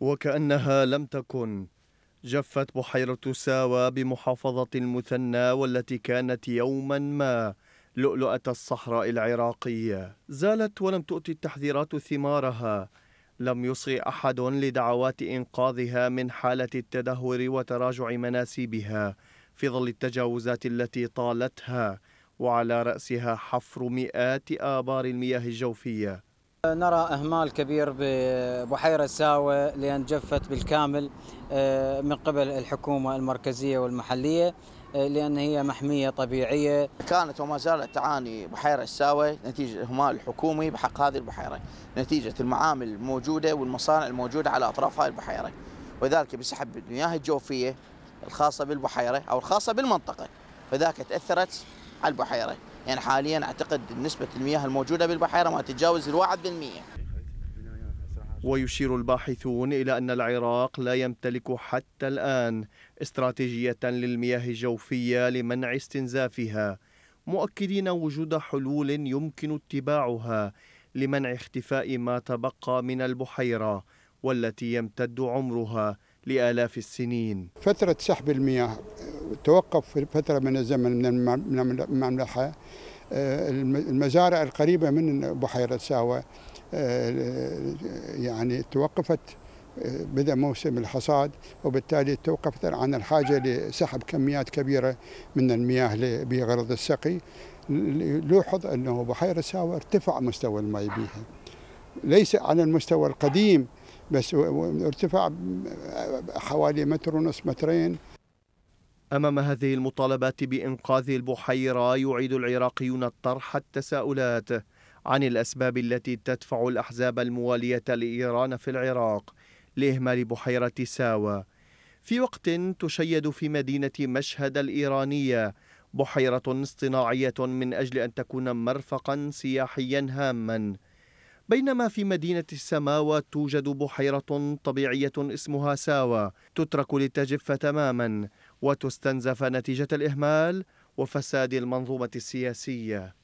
وكأنها لم تكن جفت بحيرة ساوى بمحافظة المثنى والتي كانت يوما ما لؤلؤة الصحراء العراقية زالت ولم تؤتي التحذيرات ثمارها لم يصغي أحد لدعوات إنقاذها من حالة التدهور وتراجع مناسيبها في ظل التجاوزات التي طالتها وعلى رأسها حفر مئات آبار المياه الجوفية نرى اهمال كبير ببحيره ساوه لان جفت بالكامل آه، من قبل الحكومه المركزيه والمحليه آه، لان هي محميه طبيعيه. كانت وما زالت تعاني بحيره ساوه نتيجه اهمال الحكومي بحق هذه البحيره، نتيجه المعامل الموجوده والمصانع الموجوده على اطراف هذه البحيره. وذلك بسحب المياه الجوفيه الخاصه بالبحيره او الخاصه بالمنطقه، فذاك تاثرت على البحيره. يعني حاليا اعتقد نسبه المياه الموجوده بالبحيره ما تتجاوز الواحد بالمئه ويشير الباحثون إلى أن العراق لا يمتلك حتى الآن استراتيجية للمياه الجوفية لمنع استنزافها مؤكدين وجود حلول يمكن اتباعها لمنع اختفاء ما تبقى من البحيرة والتي يمتد عمرها لآلاف السنين فترة سحب المياه توقف في فترة من الزمن من المملحة آه، المزارع القريبة من بحيرة ساوة آه، يعني توقفت آه، بدا موسم الحصاد وبالتالي توقفت عن الحاجه لسحب كميات كبيره من المياه بغرض السقي لوحظ انه بحيره ساوة ارتفع مستوى الماء بها ليس على المستوى القديم بس ارتفع حوالي متر ونص مترين أمام هذه المطالبات بإنقاذ البحيرة يعيد العراقيون الطرح التساؤلات عن الأسباب التي تدفع الأحزاب الموالية لإيران في العراق لإهمال بحيرة ساوى في وقت تشيد في مدينة مشهد الإيرانية بحيرة اصطناعية من أجل أن تكون مرفقا سياحيا هاما بينما في مدينة السماوة توجد بحيرة طبيعية اسمها ساوا تترك لتجف تماما وتستنزف نتيجة الإهمال وفساد المنظومة السياسية